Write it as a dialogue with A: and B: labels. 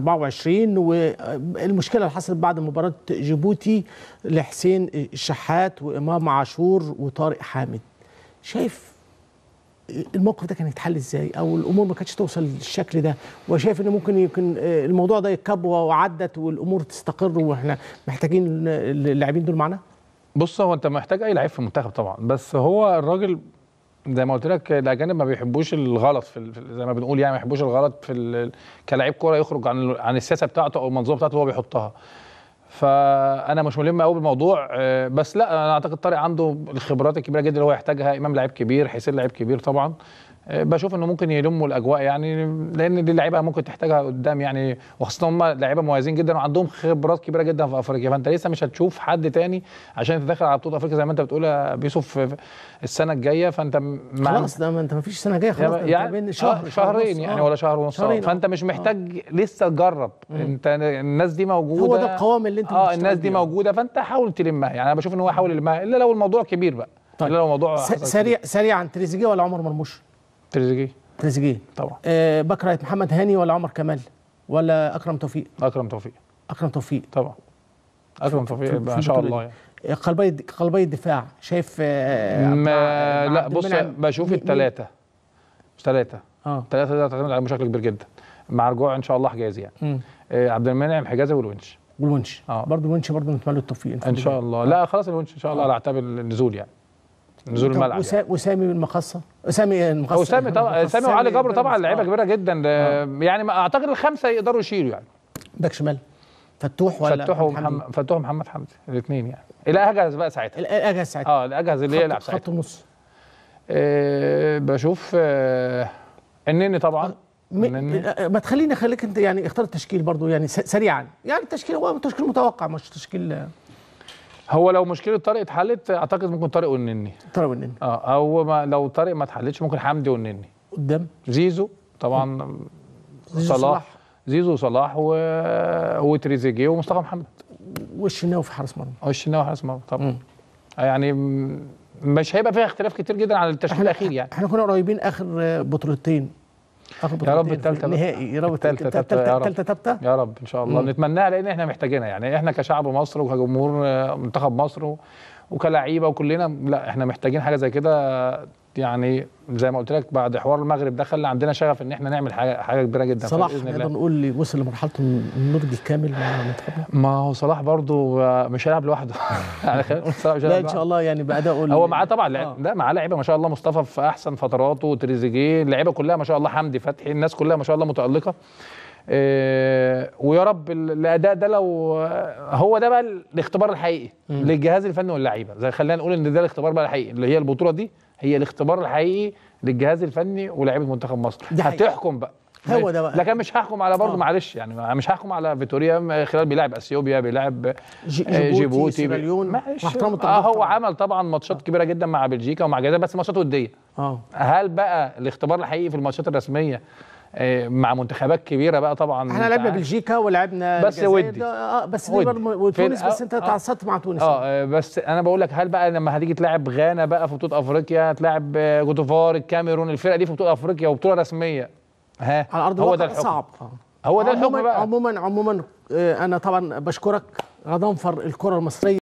A: 24 والمشكله اللي حصلت بعد مباراه جيبوتي لحسين الشحات وامام عاشور وطارق حامد شايف الموقف ده كان يتحل ازاي او الامور ما كانتش توصل للشكل ده وشايف ان ممكن يكون الموضوع ده يتكب وعدت والامور تستقر واحنا محتاجين اللاعبين دول معانا بص هو انت محتاج اي لعيب في المنتخب طبعا بس هو الراجل زي ما قلت لك
B: الاجانب ما بيحبوش الغلط في زي ما بنقول يعني ما بيحبوش الغلط في كلاعب كوره يخرج عن عن السياسه بتاعته او المنظومه بتاعته اللي هو بيحطها فانا مش ملم قوي بالموضوع آه، بس لا انا اعتقد طارق عنده الخبرات الكبيره جدا اللي هو يحتاجها امام لعيب كبير حسين لعيب كبير طبعا بشوف انه ممكن يلموا الاجواء يعني لان دي لعيبه ممكن تحتاجها قدام يعني وخاصه هم لعيبه مميزين جدا وعندهم خبرات كبيره جدا في افريقيا فانت لسه مش هتشوف حد تاني عشان تدخل على بطوله افريقيا زي ما انت بتقول يا بيوسف السنه الجايه فانت خلاص
A: ده ما انت ما فيش سنه جايه خلاص يعني بين آه، شهر شهرين يعني آه، ولا شهر ونص آه. فانت
B: مش محتاج لسه تجرب انت الناس دي موجوده هو ده القوام اللي انت اه الناس دي موجوده فانت حاول تلمها يعني انا
A: بشوف ان هو حاول يلمها الا لو الموضوع كبير بقى طيب. الا لو الموضوع سريع سريعا تريزيجيه ولا عمر مرموش؟ تريزيجيه تريزيجيه طبعا آه باك رايت محمد هاني ولا عمر كمال ولا اكرم توفيق اكرم توفيق اكرم توفيق طبعا اكرم توفيق ان شاء الله يعني قلبي قلبي الدفاع شايف آه ما لا بص بشوف الثلاثه
B: ثلاثه اه الثلاثه ده تعتمد على بشكل كبير جدا مع رجوع ان شاء الله حجازي يعني آه عبد المنعم حجازي والونش
A: والونش آه. برضه الونش برضه نتمنى له التوفيق ان شاء الله لا
B: خلاص الونش ان شاء الله آه. على اعتاب النزول يعني
A: نزول الملعب يعني. وسامي المقصه اسامي المقصه إيه اسامي طبعا اسامي وعلي جبر طبعا لعيبه كبيره
B: جدا آه. يعني اعتقد الخمسه يقدروا يشيلوا يعني باك شمال فتوح ولا فتوح ومحمد فتوح ومحمد حمدي الاثنين يعني
A: الاجهز بقى ساعتها الاجهز ساعتها اه الاجهز اللي يلعب ساعتها خط
B: نص آه بشوف
A: آه النني طبعا آه، ما تخليني اخليك انت يعني اختار التشكيل برضو يعني سريعا يعني التشكيل هو تشكيل متوقع مش تشكيل آه.
B: هو لو مشكله طارق اتحلت اعتقد ممكن طارق والنني طارق والنني اه او آه، ما لو طارق ما اتحلتش ممكن حمدي والنني قدام زيزو طبعا زيزو صلاح زيزو وصلاح و... وتريزيجيه ومصطفى محمد
A: والشناوي في حارس مرمى اه الشناوي حارس مرمى طبعا مم.
B: آه، يعني مش هيبقى فيها اختلاف كتير جدا عن التشكيل الاخير يعني
A: احنا كنا قريبين اخر بطولتين يا رب التالتة نهائي يا رب التالتة التالتة تبتة يا رب ان شاء الله
B: نتمناها لان احنا محتاجينها يعني احنا كشعب مصر وكجمهور آه، منتخب مصر وكلعيبه وكلنا لا احنا محتاجين حاجه زي كده يعني زي ما قلت لك بعد حوار المغرب ده خلى عندنا شغف ان احنا نعمل حاجه حاجه كبيره جدا صلاح نقدر
A: نقول لي وصل لمرحله
B: النضج الكامل مع منتخبنا ما هو صلاح برضو مش هيلعب لوحده يعني صلاح مش لا ان شاء الله يعني اقول هو معاه طبعا آه. لا معاه لعيبه ما شاء الله مصطفى في احسن فتراته تريزيجيه اللعيبه كلها ما شاء الله حمدي فتحي الناس كلها ما شاء الله متالقه إيه ويا رب الاداء ده لو هو ده بقى الاختبار الحقيقي للجهاز الفني واللعيبه زي خلينا نقول ان ده الاختبار بقى الحقيقي اللي هي البطوله دي هي الاختبار الحقيقي للجهاز الفني ولاعيبه منتخب مصر هتحكم بقى هو ده بقى لكن مش هحكم على برضه آه. معلش يعني مش هحكم على فيتوريا خلال بيلعب اثيوبيا بيلعب آه، جيبوتي سيراليون
A: اه هو
B: عمل طبعا ماتشات كبيره جدا مع بلجيكا ومع الجزائر بس ماتشات وديه اه هل بقى الاختبار الحقيقي في الماتشات الرسميه آه، مع منتخبات كبيره بقى طبعا احنا لعبنا
A: بلجيكا ولعبنا بس ودي اه بس ودي وتونس بس آه، انت آه. اتعصبت مع تونس اه
B: بس انا بقول لك هل بقى لما هتيجي تلاعب غانا بقى في بطوله افريقيا تلاعب جوتوفار الكاميرون الفرقه دي في بطوله افريقيا وبطوله رسميه ها على ارض هو ده الحكم صعب
A: هو ده الحكم بقى عموما عموما انا طبعا بشكرك غضنفر الكره المصريه